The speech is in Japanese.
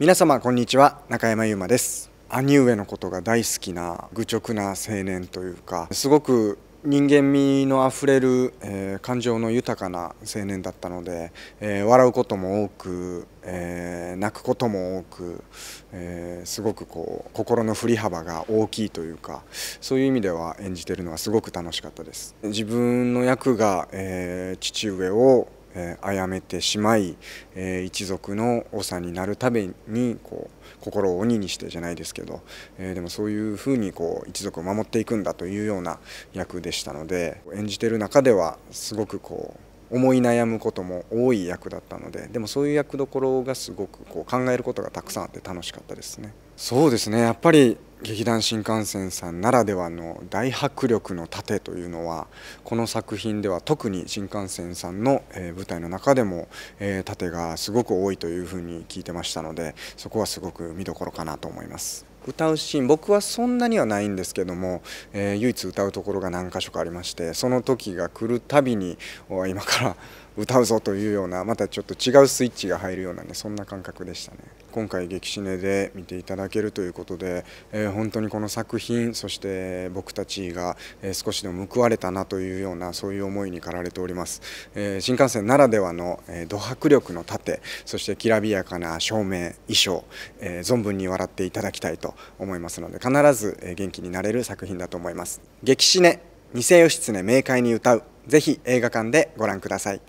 皆様こんにちは中山優馬です兄上のことが大好きな愚直な青年というかすごく人間味のあふれる、えー、感情の豊かな青年だったので、えー、笑うことも多く、えー、泣くことも多く、えすごくこう心の振り幅が大きいというかそういう意味では演じてるのはすごく楽しかったです。自分の役が、え父上をえー、めてしまい、え一族の長になるためにこう心を鬼にしてじゃないですけど、えでもそういうふうにこう一族を守っていくんだというような役でしたので演じてる中ではすごくこう思い悩むことも多い役だったのででもそういう役どころがすごくこう考えることがたくさんあって楽しかったですね。そうですねやっぱり劇団新幹線さんならではの大迫力の盾というのはこの作品では特に新幹線さんの舞台の中でも盾がすごく多いというふうに聞いてましたのでそこはすごく見どころかなと思います。歌うシーン僕はそんなにはないんですけども、えー、唯一歌うところが何箇所かありましてその時が来るたびに今から歌うぞというようなまたちょっと違うスイッチが入るようなねそんな感覚でしたね今回激しめで見ていただけるということで、えー、本当にこの作品そして僕たちが、え少しでも報われたなというようなそういう思いに駆られております、えー、新幹線ならではの、えー、ド迫力の盾そしてきらびやかな照明衣装、え存分に笑っていただきたいと思いますので必ず、え元気になれる作品だと思います激しめ偽世義経明快に歌うぜひ映画館でご覧ください